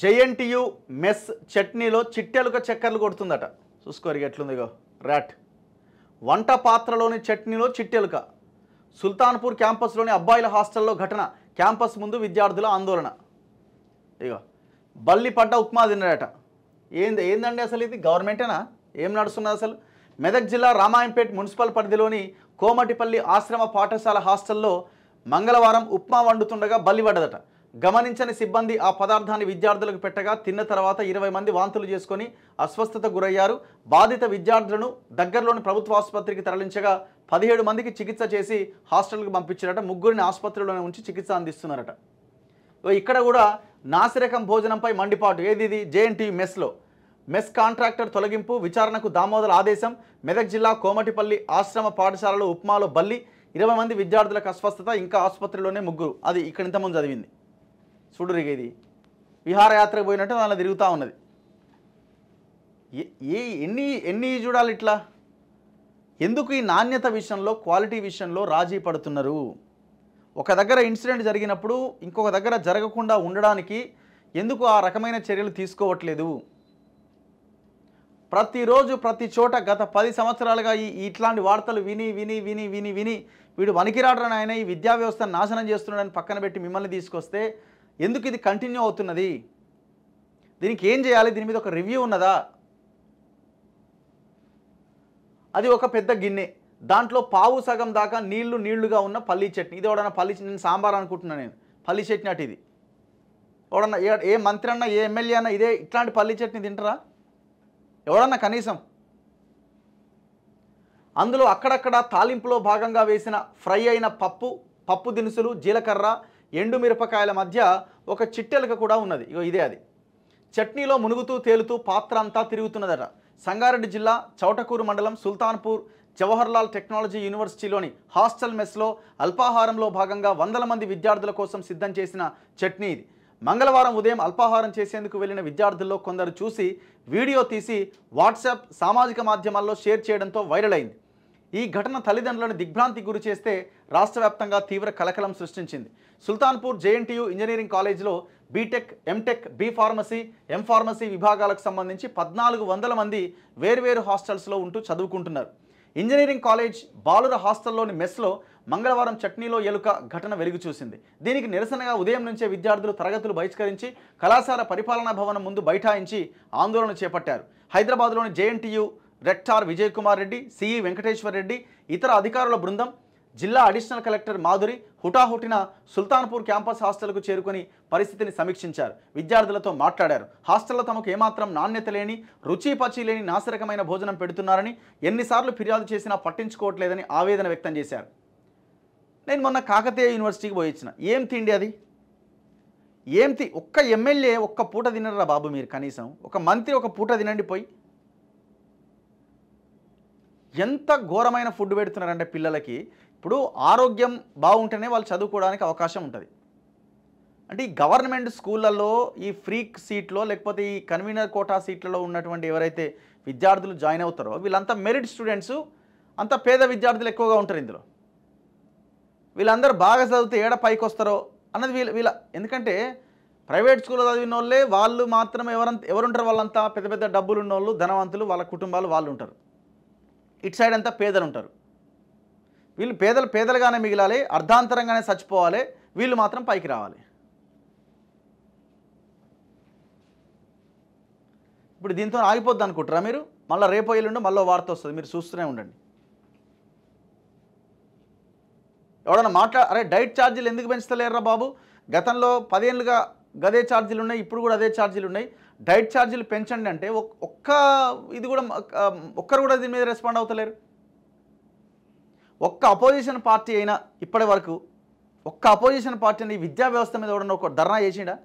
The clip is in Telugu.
జేఎన్టీయు మెస్ చట్నీలో చిట్టెలుక చక్కెరలు కొడుతుందట చూసుకోరు ఎట్లుందిగో ర్యాట్ వంట పాత్రలోని చట్నీలో చిట్టెలుక సుల్తాన్పూర్ క్యాంపస్లోని అబ్బాయిల హాస్టల్లో ఘటన క్యాంపస్ ముందు విద్యార్థుల ఆందోళన ఇగో బల్లి పడ్డ ఉప్మా తిన్నాడట ఏంది ఏందండి అసలు ఇది గవర్నమెంటేనా ఏం నడుస్తున్నది అసలు మెదక్ జిల్లా రామాయంపేట్ మున్సిపల్ పరిధిలోని కోమటిపల్లి ఆశ్రమ పాఠశాల హాస్టల్లో మంగళవారం ఉప్మా వండుతుండగా బల్లి పడ్డదట గమనించని సిబ్బంది ఆ పదార్థాన్ని విద్యార్థులకు పెట్టగా తిన్న తర్వాత ఇరవై మంది వాంతులు చేసుకొని అస్వస్థత గురయ్యారు బాధిత విద్యార్థులను దగ్గరలోని ప్రభుత్వ ఆసుపత్రికి తరలించగా పదిహేడు మందికి చికిత్స చేసి హాస్టల్కి పంపించారట ముగ్గురిని ఆసుపత్రిలోనే ఉంచి చికిత్స అందిస్తున్నారట ఇక్కడ కూడా నాసిరకం భోజనంపై మండిపాటు ఏది ఇది జేఎన్టీ మెస్లో మెస్ కాంట్రాక్టర్ తొలగింపు విచారణకు దామోదర ఆదేశం మెదక్ జిల్లా కోమటిపల్లి ఆశ్రమ పాఠశాలలో ఉప్మాలో బల్లి ఇరవై మంది విద్యార్థులకు అస్వస్థత ఇంకా ఆసుపత్రిలోనే ముగ్గురు అది ఇక్కడ చదివింది చూడురిగ ఇది విహారయాత్రకు పోయినట్టు దానిలో తిరుగుతూ ఉన్నది ఏ ఎన్ని ఎన్ని చూడాలి ఇట్లా ఎందుకు ఈ నాణ్యత విషయంలో క్వాలిటీ విషయంలో రాజీ పడుతున్నారు ఒక దగ్గర ఇన్సిడెంట్ జరిగినప్పుడు ఇంకొక దగ్గర జరగకుండా ఉండడానికి ఎందుకు ఆ రకమైన చర్యలు తీసుకోవట్లేదు ప్రతిరోజు ప్రతి చోట గత పది సంవత్సరాలుగా ఈ ఇట్లాంటి వార్తలు విని విని విని విని విని వీడు వణికిరాడని ఆయన ఈ విద్యా వ్యవస్థను నాశనం చేస్తున్నాడని పక్కన పెట్టి మిమ్మల్ని తీసుకొస్తే ఎందుకు ఇది కంటిన్యూ అవుతున్నది దీనికి ఏం చేయాలి దీని మీద ఒక రివ్యూ ఉన్నదా అది ఒక పెద్ద గిన్నె దాంట్లో పావు సగం దాకా నీళ్లు నీళ్లుగా ఉన్న పల్లీ చట్నీ ఇది ఎవడన్నా పల్లీ నేను సాంబార్ అనుకుంటున్నాను నేను పల్లీ చట్నీ అటు ఇది ఎవడన్నా ఏ మంత్రి అన్నా ఏ ఎమ్మెల్యే అన్నా ఇదే ఇట్లాంటి పల్లీ చట్నీ తింటారా ఎవడన్నా కనీసం అందులో అక్కడక్కడ తాలింపులో భాగంగా వేసిన ఫ్రై అయిన పప్పు పప్పు దినుసులు జీలకర్ర ఎండు మిరపకాయల మధ్య ఒక చిట్టెలక కూడా ఉన్నది ఇగో ఇదే అది చట్నీలో మునుగుతూ తేలుతూ పాత్ర అంతా తిరుగుతున్నదట సంగారెడ్డి జిల్లా చౌటకూరు మండలం సుల్తాన్పూర్ జవహర్లాల్ టెక్నాలజీ యూనివర్సిటీలోని హాస్టల్ మెస్లో అల్పాహారంలో భాగంగా వందల మంది విద్యార్థుల కోసం సిద్ధం చేసిన చట్నీ ఇది మంగళవారం ఉదయం అల్పాహారం చేసేందుకు వెళ్లిన విద్యార్థుల్లో కొందరు చూసి వీడియో తీసి వాట్సాప్ సామాజిక మాధ్యమాల్లో షేర్ చేయడంతో వైరల్ అయింది ఈ ఘటన తల్లిదండ్రులను దిగ్భ్రాంతి గురి చేస్తే రాష్ట్ర వ్యాప్తంగా తీవ్ర కలకలం సృష్టించింది సుల్తాన్పూర్ జేఎన్టీయూ ఇంజనీరింగ్ కాలేజీలో BTech MTech B pharmacy M pharmacy విభాగాలకు సంబంధించి పద్నాలుగు వందల మంది వేర్వేరు హాస్టల్స్లో ఉంటూ చదువుకుంటున్నారు ఇంజనీరింగ్ కాలేజ్ బాలుర హాస్టల్లోని మెస్లో మంగళవారం చట్నీలో ఎలుక ఘటన వెలుగు చూసింది దీనికి నిరసనగా ఉదయం నుంచే విద్యార్థులు తరగతులు బహిష్కరించి కళాశాల పరిపాలనా భవనం ముందు బైఠాయించి ఆందోళన చేపట్టారు హైదరాబాద్లోని JNTU rector Vijay Kumar Reddy CE Venkateswara Reddy ఇతర అధికారుల బృందం జిల్లా అడిషనల్ కలెక్టర్ మాధురి హుటాహుటిన సుల్తాన్పూర్ క్యాంపస్ హాస్టల్కు చేరుకుని పరిస్థితిని సమీక్షించారు విద్యార్థులతో మాట్లాడారు హాస్టల్లో తమకు ఏమాత్రం నాణ్యత లేని రుచి పచి లేని నాసిరకమైన భోజనం పెడుతున్నారని ఎన్నిసార్లు ఫిర్యాదు చేసినా పట్టించుకోవట్లేదని ఆవేదన వ్యక్తం చేశారు నేను మొన్న కాకతీయ యూనివర్సిటీకి ఇచ్చిన ఏం తిండి అది ఏం తి ఒక్క ఎమ్మెల్యే ఒక్క పూట తినరా బాబు మీరు కనీసం ఒక మంత్రి ఒక పూట తినండి పోయి ఎంత ఘోరమైన ఫుడ్ పెడుతున్నారంటే పిల్లలకి ఇప్పుడు ఆరోగ్యం బాగుంటేనే వాళ్ళు చదువుకోవడానికి అవకాశం ఉంటుంది అంటే ఈ గవర్నమెంట్ స్కూళ్ళల్లో ఈ ఫ్రీ సీట్లో లేకపోతే ఈ కన్వీనర్ కోటా సీట్లలో ఉన్నటువంటి ఎవరైతే విద్యార్థులు జాయిన్ అవుతారో వీళ్ళంతా మెరిట్ స్టూడెంట్స్ అంత పేద విద్యార్థులు ఎక్కువగా ఉంటారు ఇందులో వీళ్ళందరూ బాగా చదివితే ఏడ పైకి వస్తారో అన్నది వీళ్ళ వీళ్ళ ఎందుకంటే ప్రైవేట్ స్కూల్లో చదివిన వాళ్ళే వాళ్ళు మాత్రం ఎవరంత ఎవరుంటారు వాళ్ళంతా పెద్ద పెద్ద డబ్బులు ఉన్నోళ్ళు ధనవంతులు వాళ్ళ కుటుంబాలు వాళ్ళు ఉంటారు ఇటు సైడ్ అంతా పేదలు ఉంటారు వీళ్ళు పేదలు పేదలుగానే మిగిలాలి అర్ధాంతరంగానే చచ్చిపోవాలి వీళ్ళు మాత్రం పైకి రావాలి ఇప్పుడు దీంతో ఆగిపోద్ది అనుకుంటారా మీరు మళ్ళీ రేపు ఎల్లుండి మళ్ళీ వార్త వస్తుంది మీరు చూస్తూనే ఉండండి ఎవడన్నా మాట్లా అరే డైట్ ఛార్జీలు ఎందుకు పెంచుతలేరా బాబు గతంలో పదేళ్ళుగా గదే ఛార్జీలు ఉన్నాయి ఇప్పుడు కూడా అదే ఛార్జీలు ఉన్నాయి డైట్ ఛార్జీలు పెంచండి అంటే ఒక్క ఇది కూడా ఒక్కరు కూడా దీని మీద రెస్పాండ్ అవుతలేరు ఒక్క అపోజిషన్ పార్టీ అయినా ఇప్పటి వరకు ఒక్క అపోజిషన్ పార్టీ విద్యా వ్యవస్థ మీద కూడా ఒక ధర్నా చేసిండా